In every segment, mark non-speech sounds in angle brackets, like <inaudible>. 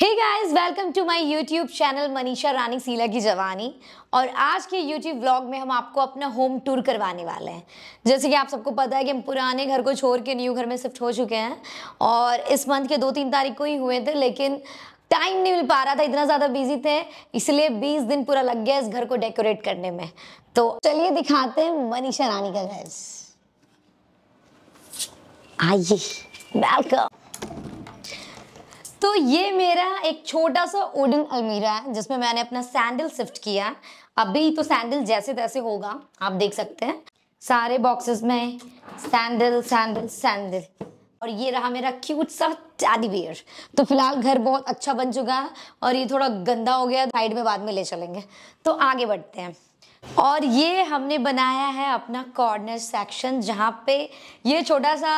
Hey guys welcome to my YouTube channel Manisha Rani सीला की जवानी और आज के यूट्यूब व्लॉग में हम आपको अपना होम टूर करवाने वाले हैं जैसे कि आप सबको पता है कि हम पुराने घर को छोड़ के न्यू घर में शिफ्ट हो चुके हैं और इस मंथ के दो तीन तारीख को ही हुए थे लेकिन टाइम नहीं मिल पा रहा था इतना ज़्यादा बिजी थे इसलिए बीस दिन पूरा लग गया इस घर को डेकोरेट करने में तो चलिए दिखाते हैं मनीषा रानी का घर आइए वेलकम तो ये मेरा एक छोटा सा उडन अलमीरा है जिसमें मैंने अपना सैंडल शिफ्ट किया है अभी तो सैंडल जैसे तैसे होगा आप देख सकते हैं सारे बॉक्सेस में सैंडल सैंडल सैंडल और ये रहा मेरा क्यूट सा टैडी बियर तो फिलहाल घर बहुत अच्छा बन चुका है और ये थोड़ा गंदा हो गया साइड में बाद में ले चलेंगे तो आगे बढ़ते हैं और ये हमने बनाया है अपना कॉर्नर सेक्शन जहाँ पे ये छोटा सा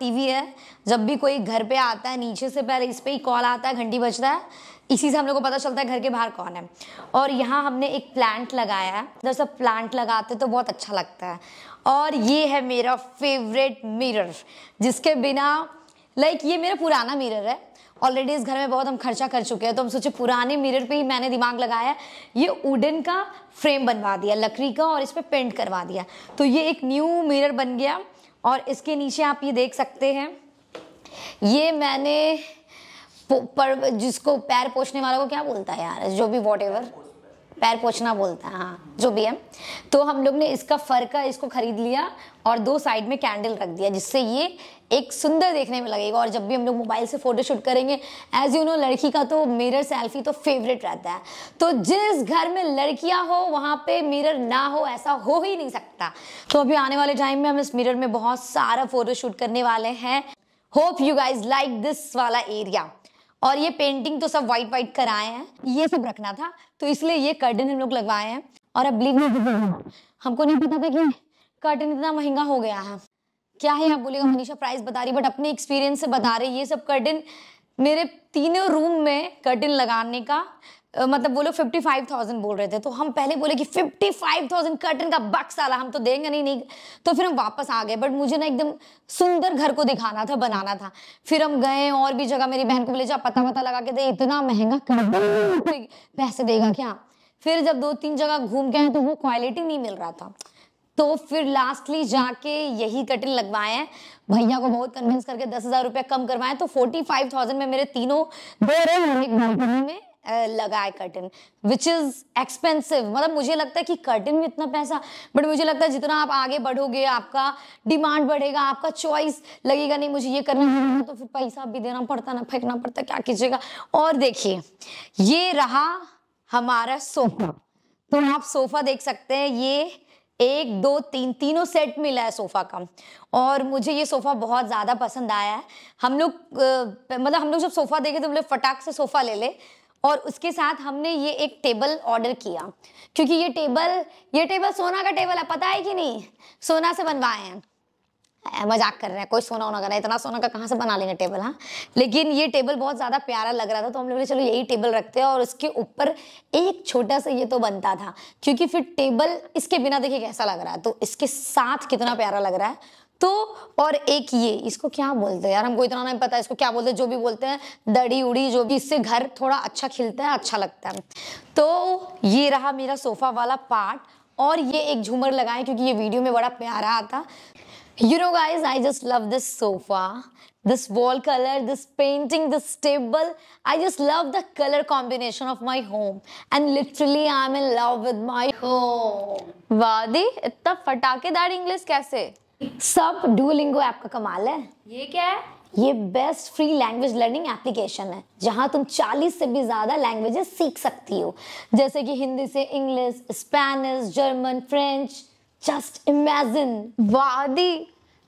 टीवी है जब भी कोई घर पे आता है नीचे से पहले इस पर ही कॉल आता है घंटी बजता है इसी से हम लोग को पता चलता है घर के बाहर कौन है और यहाँ हमने एक प्लांट लगाया है सब प्लांट लगाते तो बहुत अच्छा लगता है और ये है मेरा फेवरेट मिरर जिसके बिना लाइक ये मेरा पुराना मिरर है ऑलरेडी इस घर में बहुत हम खर्चा कर चुके हैं तो हम सोचे पुराने मिरर पे ही मैंने दिमाग लगाया ये उडन का फ्रेम बनवा दिया लकड़ी का और इस पर पेंट करवा दिया तो ये एक न्यू मिरर बन गया और इसके नीचे आप ये देख सकते हैं ये मैंने पर जिसको पैर पोछने वाला को क्या बोलता है यार जो भी वॉट एवर पैर पोछना बोलता है हाँ जो भी है तो हम लोग ने इसका फर का इसको खरीद लिया और दो साइड में कैंडल रख दिया जिससे ये एक सुंदर देखने में लगेगा और जब भी हम लोग मोबाइल से फोटो शूट करेंगे एज यू नो लड़की का तो मिरर सेल्फी तो फेवरेट रहता है तो जिस घर में लड़कियां हो वहां पे मिरर ना हो ऐसा हो ही नहीं सकता तो अभी आने वाले टाइम में हम इस मिरर में बहुत सारा फोटो शूट करने वाले हैं hope you guys like this वाला एरिया और ये पेंटिंग तो सब व्हाइट व्हाइट कराए हैं ये सब रखना था तो इसलिए ये कर्टन हम लोग लगवाए हैं और अब बिलीव नहीं हमको नहीं पता था कि कर्टन इतना महंगा हो गया है क्या है आप बोलेगा मनीषा प्राइस बता रही बट अपने एक्सपीरियंस से बता रही ये सब कर्टन मेरे तीनों रूम में कर्टन लगाने का मतलब वो लोग फिफ्टी फाइव थाउजेंड बोल रहे थे तो हम पहले बोले कि फिफ्टी फाइव थाउजेंड कर्टन का बक्स आला हम तो देंगे नहीं नहीं तो फिर हम वापस आ गए बट मुझे ना एकदम सुंदर घर को दिखाना था बनाना था फिर हम गए और भी जगह मेरी बहन को बोले जा पता पता लगा के दे इतना महंगा <laughs> पैसे देगा क्या फिर जब दो तीन जगह घूम के आए तो वो क्वालिटी नहीं मिल रहा था तो फिर लास्टली जाके यही कटिन लगवाए हैं भैया को बहुत कन्विंस करके दस हजार रुपया कम करवाए तो फोर्टी फाइव थाउजेंड में मेरे तीनों रहे हैं एक बालकनी में लगाए कर्टन विच इज़ एक्सपेंसिव मतलब मुझे लगता है कि कर्टन में इतना पैसा बट मुझे लगता है जितना आप आगे बढ़ोगे आपका डिमांड बढ़ेगा आपका चॉइस लगेगा नहीं मुझे ये करना है तो फिर पैसा भी देना पड़ता ना फेंकना पड़ता क्या कीजिएगा और देखिए ये रहा हमारा सोफा तो आप सोफा देख सकते हैं ये एक दो तीन तीनों सेट मिला है सोफ़ा का और मुझे ये सोफ़ा बहुत ज़्यादा पसंद आया है हम लोग मतलब हम लोग जब सोफ़ा देखे तो बोले फटाक से सोफ़ा ले ले और उसके साथ हमने ये एक टेबल ऑर्डर किया क्योंकि ये टेबल ये टेबल सोना का टेबल है पता है कि नहीं सोना से बनवाए हैं मजाक कर रहे हैं कोई सोना होना कर रहा है इतना सोना का कहाँ से बना लेंगे टेबल हाँ लेकिन ये टेबल बहुत ज़्यादा प्यारा लग रहा था तो हम लोग चलो यही टेबल रखते हैं और उसके ऊपर एक छोटा सा ये तो बनता था क्योंकि फिर टेबल इसके बिना देखिए कैसा लग रहा है तो इसके साथ कितना प्यारा लग रहा है तो और एक ये इसको क्या बोलते हैं यार हमको इतना नहीं पता इसको क्या बोलते हैं जो भी बोलते हैं दड़ी उड़ी जो भी इससे घर थोड़ा अच्छा खिलता है अच्छा लगता है तो ये रहा मेरा सोफा वाला पार्ट और ये एक झूमर लगाए क्योंकि ये वीडियो में बड़ा प्यारा आता you know guys I just love this sofa this wall colour this painting this table I just love the colour combination of my home and literally I am in love with my home वादी इतना फटाकेदार English कैसे सब Duolingo app का कमाल है ये क्या है ये best free language learning application है जहां तुम 40 से भी ज़्यादा लैंग्वेजेस सीख सकती हो जैसे कि हिंदी से English Spanish German French just imagine वादी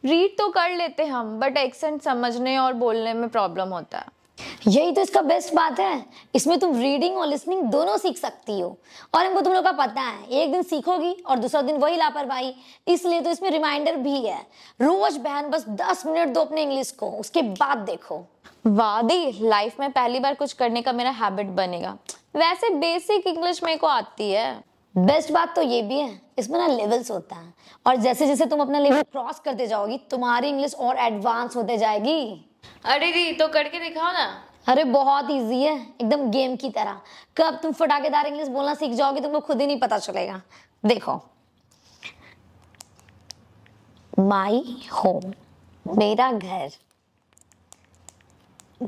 रीड तो कर लेते हम बट एक्सेंट समझने और बोलने में प्रॉब्लम होता है यही तो इसका बेस्ट बात है इसमें तुम रीडिंग और लिसनिंग दोनों सीख सकती हो और हमको तुम लोग का पता है एक दिन सीखोगी और दूसरा दिन वही लापरवाही इसलिए तो इसमें रिमाइंडर भी है रोज बहन बस दस मिनट दो अपने इंग्लिश को उसके बाद देखो वादी लाइफ में पहली बार कुछ करने का मेरा हैबिट बनेगा वैसे बेसिक इंग्लिश मेरे को आती है बेस्ट बात तो ये भी है इसमें ना लेवल्स होता है और जैसे जैसे तुम अपना लेवल क्रॉस करते जाओगी तुम्हारी इंग्लिश और एडवांस होते जाएगी अरे दी तो करके दिखाओ ना अरे बहुत इजी है एकदम गेम की तरह कब तुम फटाकेदार इंग्लिश बोलना सीख जाओगे तुमको खुद ही नहीं पता चलेगा देखो माई होम मेरा घर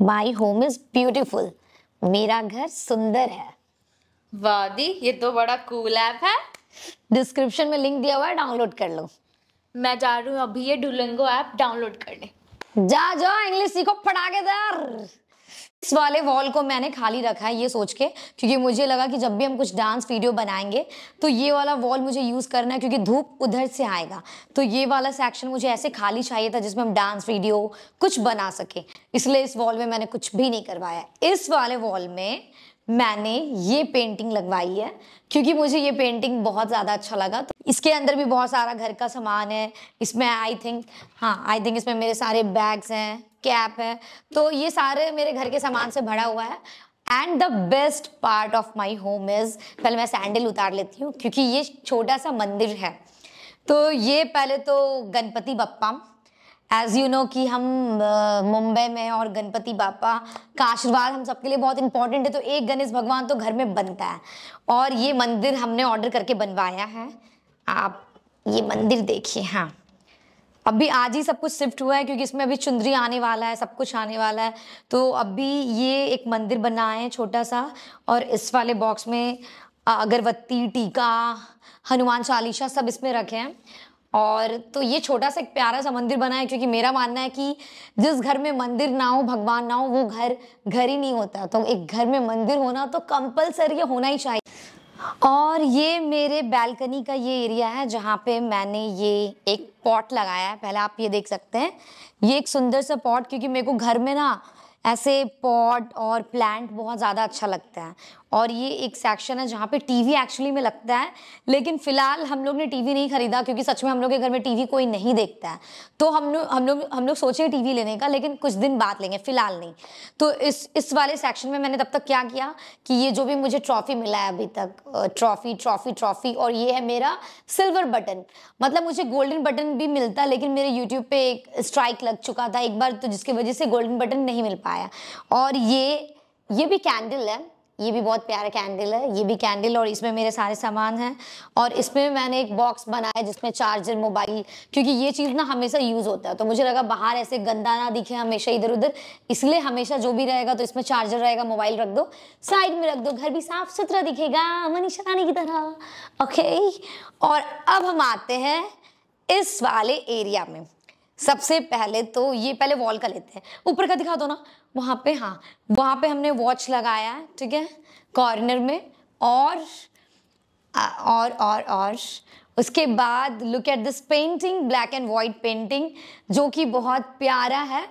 माई होम इज ब्यूटिफुल मेरा घर सुंदर है वादी ये तो बड़ा कूल ऐप है डिस्क्रिप्शन में लिंक दिया हुआ है डाउनलोड कर लो मैं जा रही हूँ अभी ये डुलंगो ऐप डाउनलोड करने जा जा इंग्लिश सीखो फटाके दर इस वाले वॉल को मैंने खाली रखा है ये सोच के क्योंकि मुझे लगा कि जब भी हम कुछ डांस वीडियो बनाएंगे तो ये वाला वॉल मुझे यूज़ करना है क्योंकि धूप उधर से आएगा तो ये वाला सेक्शन मुझे ऐसे खाली चाहिए था जिसमें हम डांस वीडियो कुछ बना सके इसलिए इस वॉल में मैंने कुछ भी नहीं करवाया इस वाले वॉल में मैंने ये पेंटिंग लगवाई है क्योंकि मुझे ये पेंटिंग बहुत ज़्यादा अच्छा लगा तो इसके अंदर भी बहुत सारा घर का सामान है इसमें आई थिंक हाँ आई थिंक इसमें मेरे सारे बैग्स हैं कैप है तो ये सारे मेरे घर के सामान से भरा हुआ है and the best part of my home is पहले मैं सैंडल उतार लेती हूँ क्योंकि ये छोटा सा मंदिर है तो ये पहले तो Ganpati Bappa as you know कि हम मुंबई में और गणपति बापा का आशीर्वाद हम सबके लिए बहुत इंपॉर्टेंट है तो एक गणेश भगवान तो घर में बनता है और ये मंदिर हमने ऑर्डर करके बनवाया है आप ये मंदिर देखिए हाँ अभी आज ही सब कुछ शिफ्ट हुआ है क्योंकि इसमें अभी चुंदरी आने वाला है सब कुछ आने वाला है तो अभी ये एक मंदिर बना है छोटा सा और इस वाले बॉक्स में अगरबत्ती टीका हनुमान चालीसा सब इसमें रखे हैं और तो ये छोटा सा एक प्यारा सा मंदिर बना है क्योंकि मेरा मानना है कि जिस घर में मंदिर ना हो भगवान ना हो वो घर घर ही नहीं होता तो एक घर में मंदिर होना तो कंपलसरी होना ही चाहिए और ये मेरे बैल्कनी का ये एरिया है जहाँ पे मैंने ये एक पॉट लगाया है पहले आप ये देख सकते हैं ये एक सुंदर सा पॉट क्योंकि मेरे को घर में ना ऐसे पॉट और प्लांट बहुत ज़्यादा अच्छा लगता है और ये एक सेक्शन है जहाँ पे टीवी एक्चुअली में लगता है लेकिन फिलहाल हम लोग ने टीवी नहीं खरीदा क्योंकि सच में हम लोग के घर में टीवी कोई नहीं देखता है तो हम लोग हम लोग हम लोग सोचे टीवी लेने का लेकिन कुछ दिन बाद लेंगे फिलहाल नहीं तो इस इस वाले सेक्शन में मैंने तब तक क्या किया कि ये जो भी मुझे ट्रॉफी मिला है अभी तक ट्रॉफी ट्रॉफी ट्रॉफी और ये है मेरा सिल्वर बटन मतलब मुझे गोल्डन बटन भी मिलता लेकिन मेरे यूट्यूब पे एक स्ट्राइक लग चुका था एक बार तो जिसकी वजह से गोल्डन बटन नहीं मिल पाया और ये ये भी कैंडल है ये भी बहुत प्यारा कैंडल है ये भी कैंडल और इसमें मेरे सारे सामान हैं और इसमें मैंने एक बॉक्स बनाया जिसमें चार्जर मोबाइल क्योंकि ये चीज़ ना हमेशा यूज़ होता है तो मुझे लगा बाहर ऐसे गंदा ना दिखे हमेशा इधर उधर इसलिए हमेशा जो भी रहेगा तो इसमें चार्जर रहेगा मोबाइल रख दो साइड में रख दो घर भी साफ सुथरा दिखेगा मनीषा रानी की तरह ओके और अब हम आते हैं इस वाले एरिया में सबसे पहले तो ये पहले वॉल का लेते हैं ऊपर का दिखा दो ना वहाँ पे हाँ वहाँ पे हमने वॉच लगाया है ठीक है कॉर्नर में और और और और उसके बाद look at this painting black and white painting जो कि बहुत प्यारा है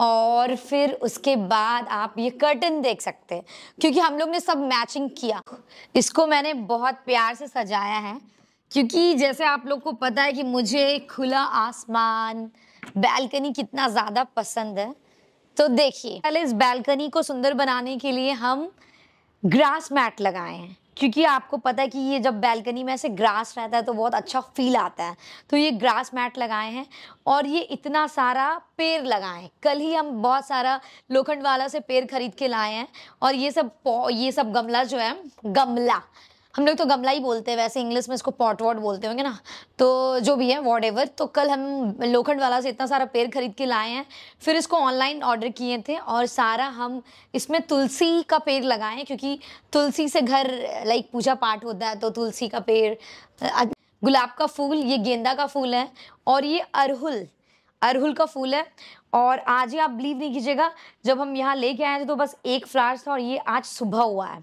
और फिर उसके बाद आप ये कर्टन देख सकते हैं क्योंकि हम लोग ने सब मैचिंग किया इसको मैंने बहुत प्यार से सजाया है क्योंकि जैसे आप लोग को पता है कि मुझे खुला आसमान बैल्कनी कितना ज़्यादा पसंद है तो देखिए पहले इस बैल्कनी को सुंदर बनाने के लिए हम ग्रास मैट लगाए हैं क्योंकि आपको पता है कि ये जब बैल्कनी में ऐसे ग्रास रहता है तो बहुत अच्छा फील आता है तो ये ग्रास मैट लगाए हैं और ये इतना सारा पेड़ लगाए कल ही हम बहुत सारा लोखंड वाला से पेड़ खरीद के लाए हैं और ये सब ये सब गमला जो है गमला हम लोग तो गमला ही बोलते हैं वैसे इंग्लिश में इसको पॉट वॉट बोलते होंगे ना तो जो भी है वॉट एवर तो कल हम लोखंड वाला से इतना सारा पेड़ खरीद के लाए हैं फिर इसको ऑनलाइन ऑर्डर किए थे और सारा हम इसमें तुलसी का पेड़ लगाएं क्योंकि तुलसी से घर लाइक पूजा पाठ होता है तो तुलसी का पेड़ गुलाब का फूल ये गेंदा का फूल है और ये अरहुल अरहुल का फूल है और आज ही आप बिलीव नहीं कीजिएगा जब हम यहाँ लेके आए थे तो बस एक फ्लावर्स था और ये आज सुबह हुआ है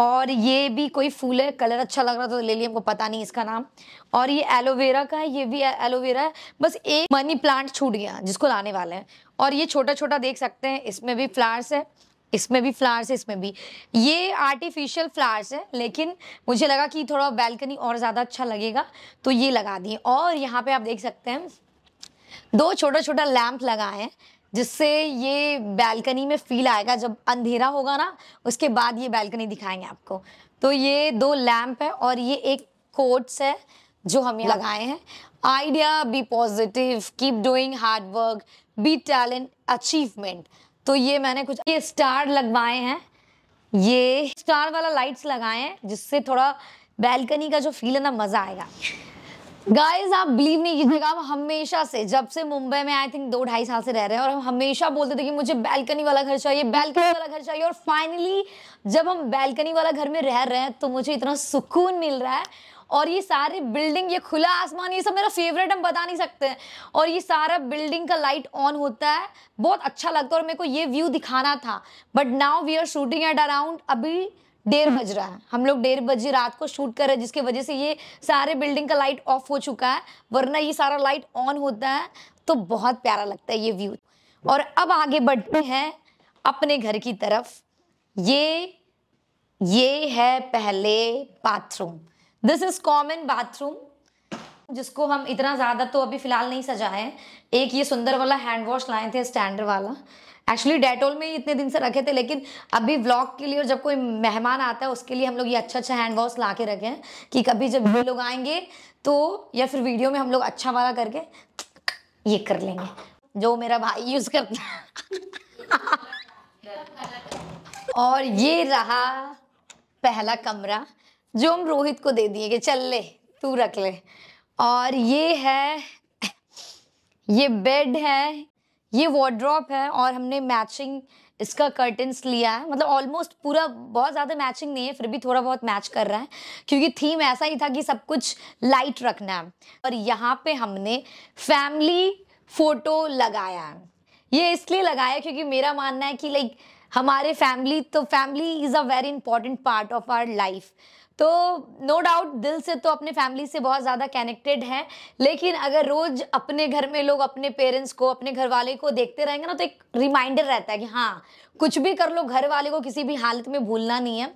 और ये भी कोई फूल है कलर अच्छा लग रहा था तो ले लिया हमको पता नहीं इसका नाम और ये एलोवेरा का है ये भी एलोवेरा है बस एक मनी प्लांट छूट गया जिसको लाने वाले हैं और ये छोटा छोटा देख सकते हैं इसमें भी फ्लावर्स है इसमें भी फ्लावर्स है इसमें भी ये आर्टिफिशियल फ्लावर्स है लेकिन मुझे लगा कि थोड़ा बैल्कनी और ज़्यादा अच्छा लगेगा तो ये लगा दिए और यहाँ पे आप देख सकते हैं दो छोटा छोटा लैम्प लगाए हैं जिससे ये बैल्कनी में फील आएगा जब अंधेरा होगा ना उसके बाद ये बैल्कनी दिखाएंगे आपको तो ये दो लैम्प है और ये एक कोट्स है जो हमने लगाए हैं idea be positive keep doing hard work be talent achievement तो ये मैंने कुछ ये स्टार लगवाए हैं ये स्टार वाला लाइट्स लगाए हैं जिससे थोड़ा बैल्कनी का जो फील है ना मज़ा आएगा गाइज आप बिलीव नहीं कीजिएगा हम हमेशा से जब से मुंबई में आई थिंक दो ढाई साल से रह रहे हैं और हम हमेशा बोलते थे कि मुझे बैल्कनी वाला घर चाहिए बैल्कनी वाला घर चाहिए और फाइनली जब हम बैल्कनी वाला घर में रह रहे हैं तो मुझे इतना सुकून मिल रहा है और ये सारी बिल्डिंग ये खुला आसमान ये सब मेरा फेवरेट हम बता नहीं सकते हैं और ये सारा बिल्डिंग का लाइट ऑन होता है बहुत अच्छा लगता है और मेरे को ये व्यू दिखाना था but now we are shooting at around अभी डेढ़ बज रहा है हम लोग डेढ़ बजे रात को शूट कर रहे हैं जिसके वजह से ये सारे बिल्डिंग का लाइट ऑफ हो चुका है वरना ये सारा लाइट ऑन होता है तो बहुत प्यारा लगता है ये व्यू और अब आगे बढ़ते हैं अपने घर की तरफ ये ये है पहले bathroom this is common bathroom जिसको हम इतना ज़्यादा तो अभी फ़िलहाल नहीं सजाए एक ये सुंदर वाला हैंड वॉश लाए थे स्टैंडर्ड वाला एक्चुअली डेटोल में ही इतने दिन से रखे थे लेकिन अभी व्लॉग के लिए और जब कोई मेहमान आता है उसके लिए हम लोग ये अच्छा अच्छा हैंड वॉश ला के रखे हैं कि कभी जब भी लोग आएंगे तो या फिर वीडियो में हम लोग अच्छा वाला करके ये कर लेंगे जो मेरा भाई यूज़ करता है और ये रहा पहला कमरा जो हम रोहित को दे दिए कि चल ले तू रख ले और ये है ये बेड है ये वॉड्रॉप है और हमने मैचिंग इसका कर्टन्स लिया है मतलब ऑलमोस्ट पूरा बहुत ज़्यादा मैचिंग नहीं है फिर भी थोड़ा बहुत मैच कर रहा है क्योंकि थीम ऐसा ही था कि सब कुछ लाइट रखना है और यहाँ पे हमने फैमिली फ़ोटो लगाया है ये इसलिए लगाया क्योंकि मेरा मानना है कि लाइक हमारे फैमिली तो family is a very important part of our life तो नो डाउट दिल से तो अपने फैमिली से बहुत ज़्यादा कनेक्टेड हैं लेकिन अगर रोज़ अपने घर में लोग अपने पेरेंट्स को अपने घर वाले को देखते रहेंगे ना तो एक रिमाइंडर रहता है कि हाँ कुछ भी कर लो घर वाले को किसी भी हालत में भूलना नहीं है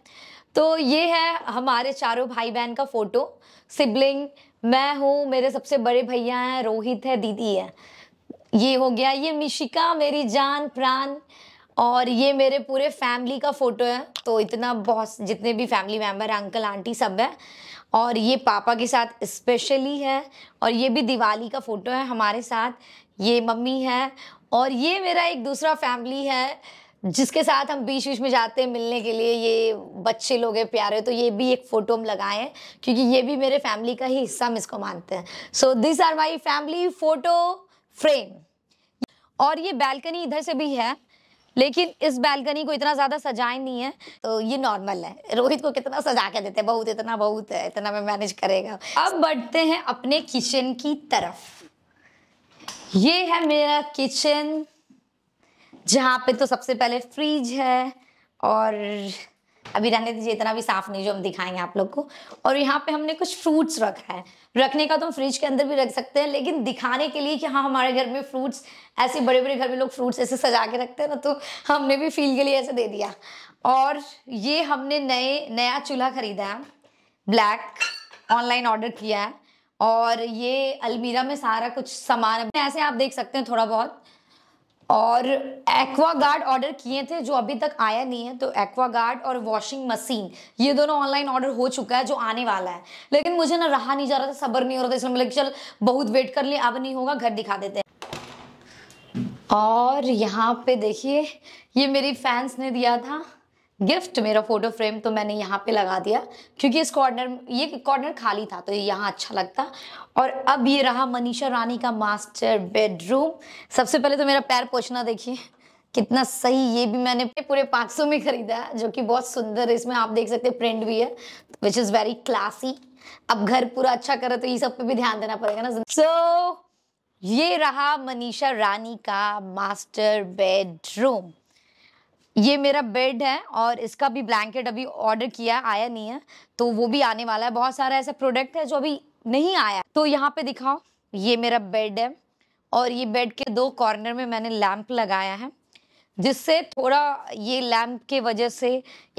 तो ये है हमारे चारों भाई बहन का फ़ोटो सिबलिंग मैं हूँ मेरे सबसे बड़े भैया हैं रोहित है दीदी है ये हो गया ये मिशिका मेरी जान प्राण और ये मेरे पूरे फैमिली का फ़ोटो है तो इतना बहुत जितने भी फैमिली मेम्बर अंकल आंटी सब है और ये पापा के साथ स्पेशली है और ये भी दिवाली का फ़ोटो है हमारे साथ ये मम्मी है और ये मेरा एक दूसरा फैमिली है जिसके साथ हम बीच बीच में जाते हैं मिलने के लिए ये बच्चे लोग हैं प्यारे तो ये भी एक फ़ोटो हम लगाए हैं क्योंकि ये भी मेरे फैमिली का ही हिस्सा हम इसको मानते हैं so this are my family photo frame और ये बैल्कनी इधर से भी है लेकिन इस बैलकनी को इतना ज़्यादा सजाए नहीं है तो ये नॉर्मल है रोहित को कितना सजा के देते हैं बहुत इतना बहुत है इतना मैं मैनेज करेगा अब बढ़ते हैं अपने किचन की तरफ ये है मेरा किचन जहाँ पे तो सबसे पहले फ्रिज है और अभी रहने दीजिए इतना भी साफ नहीं जो हम दिखाएंगे आप लोग को और यहाँ पे हमने कुछ फ्रूट्स रखा है रखने का तो हम फ्रिज के अंदर भी रख सकते हैं लेकिन दिखाने के लिए कि हाँ हमारे घर में फ्रूट्स ऐसे बड़े बड़े घर में लोग फ्रूट्स ऐसे सजा के रखते हैं ना तो हमने भी फील के लिए ऐसे दे दिया और ये हमने नए नया चूल्हा खरीदा है ब्लैक ऑनलाइन ऑर्डर किया है और ये अलमीरा में सारा कुछ सामान ऐसे आप देख सकते हैं थोड़ा बहुत और एक्वा गार्ड ऑर्डर किए थे जो अभी तक आया नहीं है तो एक्वा गार्ड और वॉशिंग मशीन ये दोनों ऑनलाइन ऑर्डर हो चुका है जो आने वाला है लेकिन मुझे ना रहा नहीं जा रहा था सबर नहीं हो रहा था इसलिए मतलब चल बहुत वेट कर लिया अब नहीं होगा घर दिखा देते हैं और यहाँ पे देखिए ये मेरी फैंस ने दिया था गिफ्ट मेरा फोटो फ्रेम तो मैंने यहाँ पे लगा दिया क्योंकि इस कॉर्नर ये कॉर्नर खाली था तो ये यहाँ अच्छा लगता और अब ये रहा मनीषा रानी का मास्टर बेडरूम सबसे पहले तो मेरा पैर पोछना देखिए कितना सही ये भी मैंने पूरे 500 में खरीदा है जो कि बहुत सुंदर है इसमें आप देख सकते हैं प्रिंट भी है विच इज़ वेरी क्लासी अब घर पूरा अच्छा करे तो ये सब पे भी ध्यान देना पड़ेगा ना सो so, ये रहा मनीषा रानी का मास्टर बेडरूम ये मेरा बेड है और इसका भी ब्लैंकेट अभी ऑर्डर किया आया नहीं है तो वो भी आने वाला है बहुत सारा ऐसा प्रोडक्ट है जो अभी नहीं आया तो यहाँ पे दिखाओ ये मेरा बेड है और ये बेड के दो कॉर्नर में मैंने लैम्प लगाया है जिससे थोड़ा ये लैम्प के वजह से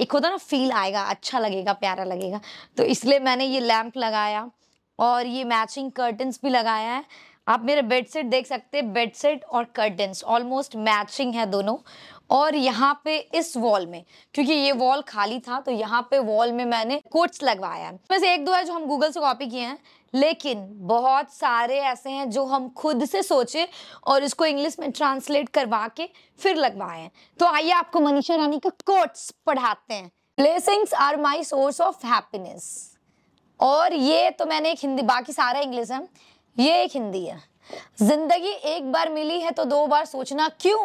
एक होता ना फील आएगा अच्छा लगेगा प्यारा लगेगा तो इसलिए मैंने ये लैम्प लगाया और ये मैचिंग कर्टन्स भी लगाया है आप मेरा बेडशीट देख सकते हैं बेडशीट और कर्टन्स ऑलमोस्ट मैचिंग है दोनों और यहाँ पे इस वॉल में क्योंकि ये वॉल खाली था तो यहाँ पे वॉल में मैंने कोट्स लगवाया है बस एक दो है जो हम गूगल से कॉपी किए हैं लेकिन बहुत सारे ऐसे हैं जो हम खुद से सोचे और इसको इंग्लिश में ट्रांसलेट करवा के फिर लगवाए हैं तो आइए आपको मनीषा रानी का कोट्स पढ़ाते हैं blessings are my source of happiness और ये तो मैंने एक हिंदी बाकी सारा इंग्लिश है ये एक हिंदी है जिंदगी एक बार मिली है तो दो बार सोचना क्यों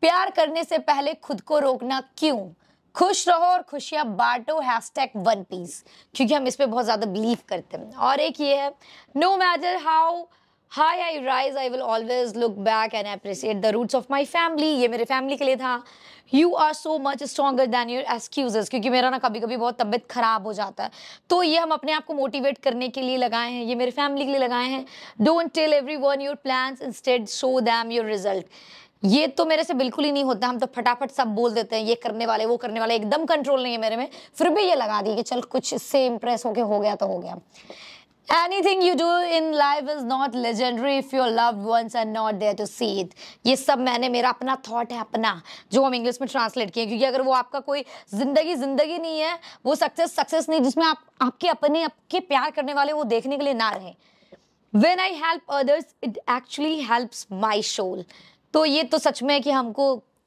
प्यार करने से पहले खुद को रोकना क्यों खुश रहो और खुशियाँ बांटो हैश टैग वन पीस क्योंकि हम इस पर बहुत ज़्यादा बिलीव करते हैं और एक ये है no matter how high I rise I will always look back and appreciate the roots of my family ये मेरे फैमिली के लिए था you are so much stronger than your excuse क्योंकि मेरा ना कभी कभी बहुत तबियत ख़राब हो जाता है तो ये हम अपने आप को मोटिवेट करने के लिए लगाए हैं ये मेरे फैमिली के लिए लगाए हैं don't tell everyone your in instead show them your result ये तो मेरे से बिल्कुल ही नहीं होता हम तो फटाफट सब बोल देते हैं ये करने वाले वो करने वाले एकदम कंट्रोल नहीं है मेरे में फिर भी ये लगा दी कि चल कुछ इससे इम्प्रेस होके हो गया तो हो गया anything you do in life is not legendary if loved love are not there to see it ये सब मैंने मेरा अपना थाट है अपना जो हम इंग्लिश में ट्रांसलेट किए क्योंकि अगर वो आपका कोई जिंदगी जिंदगी नहीं है वो सक्सेस सक्सेस नहीं जिसमें आप आपके अपने आपके प्यार करने वाले वो देखने के लिए ना रहे when I help others it actually helps my soul तो ये तो सच में है कि हमको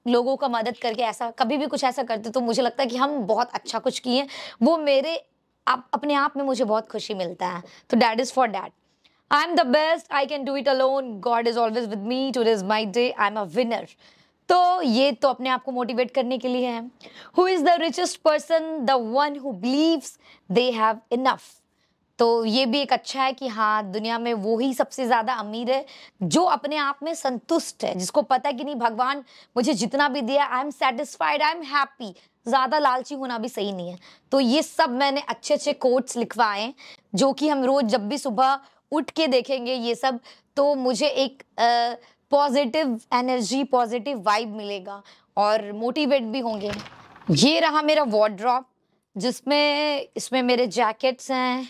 लोगों का मदद करके ऐसा कभी भी कुछ ऐसा करते तो मुझे लगता है कि हम बहुत अच्छा कुछ किए वो मेरे आप अपने आप में मुझे बहुत खुशी मिलता है तो that is for that I am the best I can do it alone God is always with me to is my day I am a winner तो ये तो अपने आप को मोटिवेट करने के लिए है who is the richest person the one who believes they have enough तो ये भी एक अच्छा है कि हाँ दुनिया में वो ही सबसे ज़्यादा अमीर है जो अपने आप में संतुष्ट है जिसको पता है कि नहीं भगवान मुझे जितना भी दिया I am satisfied I am happy ज़्यादा लालची होना भी सही नहीं है तो ये सब मैंने अच्छे अच्छे कोट्स लिखवाए जो कि हम रोज़ जब भी सुबह उठ के देखेंगे ये सब तो मुझे एक पॉजिटिव एनर्जी पॉजिटिव वाइब मिलेगा और मोटिवेट भी होंगे ये रहा मेरा वॉड्रॉप जिसमें इसमें मेरे जैकेट्स हैं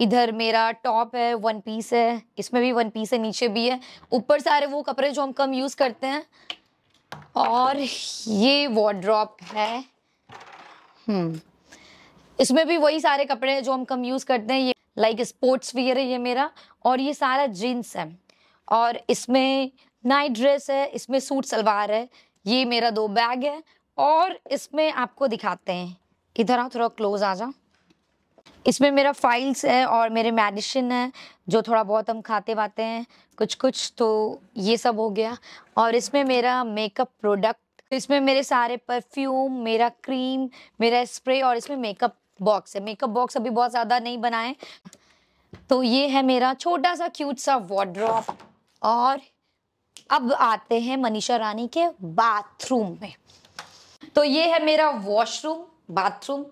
इधर मेरा टॉप है वन पीस है इसमें भी वन पीस है नीचे भी है ऊपर सारे वो कपड़े जो हम कम यूज़ करते हैं और ये वॉड्रॉप है हम्म। इसमें भी वही सारे कपड़े हैं जो हम कम यूज़ करते हैं ये लाइक स्पोर्ट्स वियर है ये मेरा और ये सारा जीन्स है और इसमें नाइट ड्रेस है इसमें सूट सलवार है ये मेरा दो बैग है और इसमें आपको दिखाते हैं इधर आओ थोड़ा क्लोज आ जाओ इसमें मेरा फाइल्स है और मेरे मेडिसिन है जो थोड़ा बहुत हम खाते वाते हैं कुछ कुछ तो ये सब हो गया और इसमें मेरा मेकअप प्रोडक्ट तो इसमें मेरे सारे परफ्यूम मेरा क्रीम मेरा स्प्रे और इसमें मेकअप बॉक्स है मेकअप बॉक्स अभी बहुत ज़्यादा नहीं बनाए तो ये है मेरा छोटा सा क्यूट सा वॉड्रॉप और अब आते हैं मनीषा रानी के बाथरूम में तो ये है मेरा वॉशरूम बाथरूम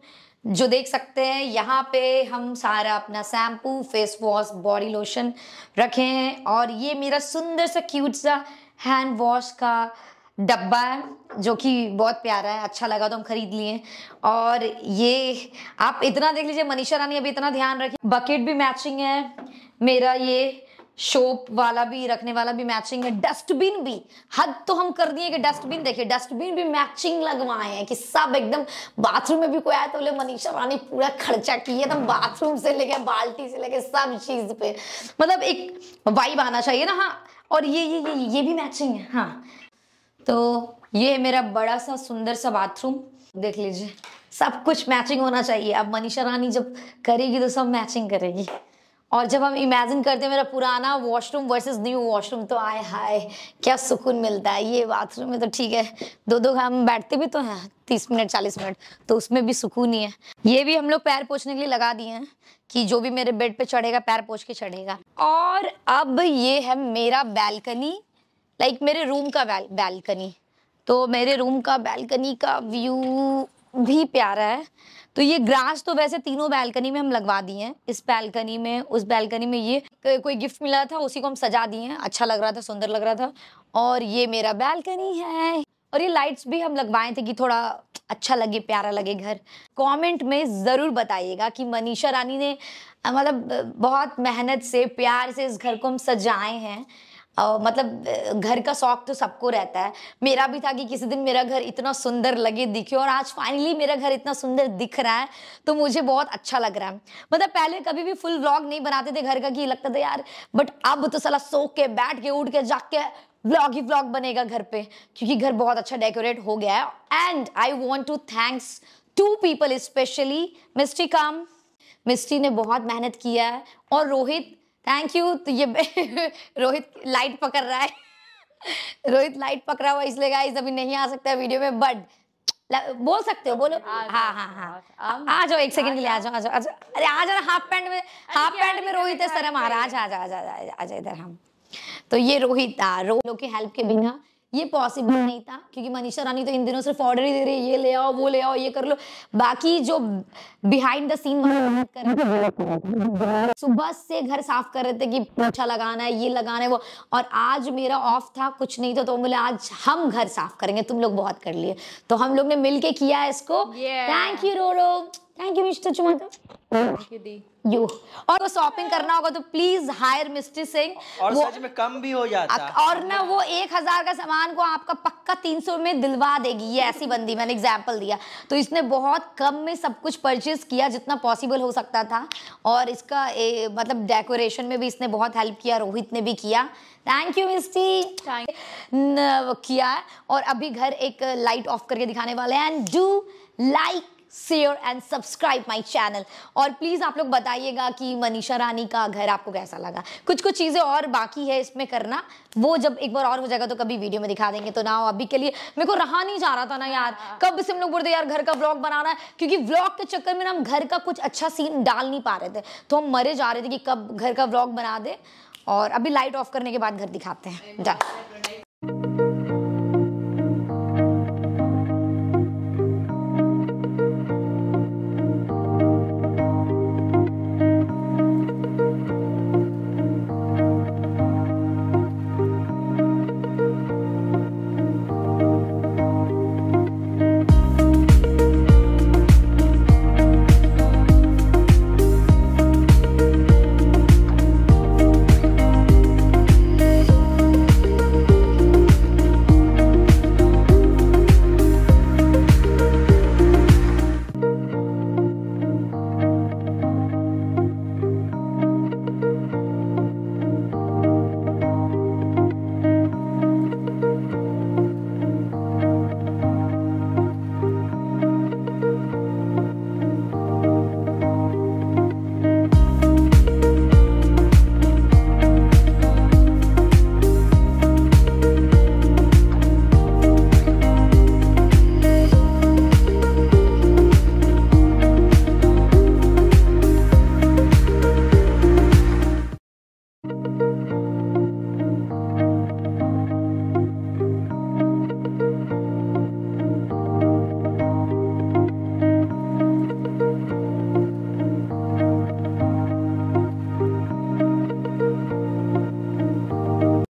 जो देख सकते हैं यहाँ पे हम सारा अपना shampoo face wash body lotion रखे हैं और ये मेरा सुंदर सा क्यूट सा हैंड वॉश का डब्बा है जो कि बहुत प्यारा है अच्छा लगा तो हम खरीद लिए और ये आप इतना देख लीजिए मनीषा रानी अभी इतना ध्यान रखिए बकेट भी मैचिंग है मेरा ये शोप वाला भी रखने वाला भी मैचिंग है डस्टबिन भी हद तो हम कर दिए कि डस्टबिन देखिए डस्टबिन भी मैचिंग लगवाए हैं कि सब एकदम बाथरूम में भी कोई आया तो बोले मनीषा रानी पूरा खर्चा किए एकदम बाथरूम से लेके बाल्टी से लेके सब चीज पे मतलब एक वाइब आना चाहिए ना हाँ और ये ये ये ये भी मैचिंग है हाँ तो ये है मेरा बड़ा सा सुंदर सा बाथरूम देख लीजिए सब कुछ मैचिंग होना चाहिए अब मनीषा रानी जब करेगी तो सब मैचिंग करेगी और जब हम इमेजिन करते हैं मेरा पुराना वॉशरूम वर्सेस न्यू वॉशरूम तो आए हाय क्या सुकून मिलता है ये बाथरूम में तो ठीक है दो दो हम बैठते भी तो हैं तीस मिनट चालीस मिनट तो उसमें भी सुकून ही है ये भी हम लोग पैर पोछने के लिए लगा दिए हैं कि जो भी मेरे बेड पे चढ़ेगा पैर पोछ के चढ़ेगा और अब ये है मेरा बैल्कनी लाइक मेरे रूम का बैल्कनी तो मेरे रूम का बैल्कनी का व्यू भी प्यारा है तो ये ग्रास तो वैसे तीनों बैलकनी में हम लगवा दिए हैं इस बैलकनी में उस बैलकनी में ये कोई गिफ्ट मिला था उसी को हम सजा दिए हैं अच्छा लग रहा था सुंदर लग रहा था और ये मेरा बैलकनी है और ये लाइट्स भी हम लगवाए थे कि थोड़ा अच्छा लगे प्यारा लगे घर कमेंट में ज़रूर बताइएगा कि मनीषा रानी ने मतलब बहुत मेहनत से प्यार से इस घर को हम सजाए हैं Uh, मतलब घर का शौक तो सबको रहता है मेरा भी था कि किसी दिन मेरा घर इतना सुंदर लगे दिखे और आज फाइनली मेरा घर इतना सुंदर दिख रहा है तो मुझे बहुत अच्छा लग रहा है मतलब पहले कभी भी फुल व्लॉग नहीं बनाते थे घर का कि लगता था यार बट अब तो सला सो के बैठ के उठ के जाग के व्लॉग ही व्लॉग बनेगा घर पे क्योंकि घर बहुत अच्छा डेकोरेट हो गया है and I want to thanks to people specially Misty काम मिस्टी ने बहुत मेहनत किया है और रोहित थैंक यू तो ये <laughs> रोहित लाइट पकड़ रहा है <laughs> रोहित लाइट पकड़ा हुआ इसलिए गाइस अभी नहीं आ सकता वीडियो में बट बोल सकते हो बोलो हाँ हाँ हाँ आ जाओ एक सेकंड के लिए आ जाओ आ जाओ अरे आ जाओ हाफ पैंट में हाफ पैंट में रोहित है सर हमारा आज आ जाओ आ जाओ आ इधर हम तो ये रोहित था रोहित की हेल्प के बिना ये पॉसिबल नहीं था क्योंकि मनीषा रानी तो इन दिनों सिर्फ ऑर्डर ही दे रही है ये ले आओ वो ले आओ ये कर लो बाकी जो बिहाइंड द सीन कर सुबह से घर साफ कर रहे थे कि पोछा लगाना है ये लगाना है वो और आज मेरा ऑफ था कुछ नहीं था तो बोले आज हम घर साफ करेंगे तुम लोग बहुत कर लिए तो हम लोग ने मिलके किया इसको थैंक यू रोरो थैंक यू मिस्टर चुमाका यू और वो शॉपिंग करना होगा तो प्लीज हायर मिस्टर सिंह और सच में कम भी हो जाता और ना वो एक हजार का सामान को आपका पक्का तीन सौ में दिलवा देगी ये ऐसी बंदी मैंने एग्जाम्पल दिया तो इसने बहुत कम में सब कुछ परचेज किया जितना पॉसिबल हो सकता था और इसका ए, मतलब डेकोरेशन में भी इसने बहुत हेल्प किया रोहित ने भी किया थैंक यू मिस्टी किया और अभी घर एक लाइट ऑफ करके दिखाने वाले हैं and do like share and subscribe my channel और प्लीज़ आप लोग बताइएगा कि मनीषा रानी का घर आपको कैसा लगा कुछ कुछ चीज़ें और बाकी है इसमें करना वो जब एक बार और हो जाएगा तो कभी वीडियो में दिखा देंगे तो ना हो अभी के लिए मेरे को रहा नहीं जा रहा था ना यार हाँ। कब से हम लोग बोलते यार घर का ब्लॉग बनाना है क्योंकि ब्लॉग के चक्कर में ना हम घर का कुछ अच्छा सीन डाल नहीं पा रहे थे तो हम मरे जा रहे थे कि कब घर का ब्लॉग बना दे और अभी लाइट ऑफ करने के बाद घर दिखाते हैं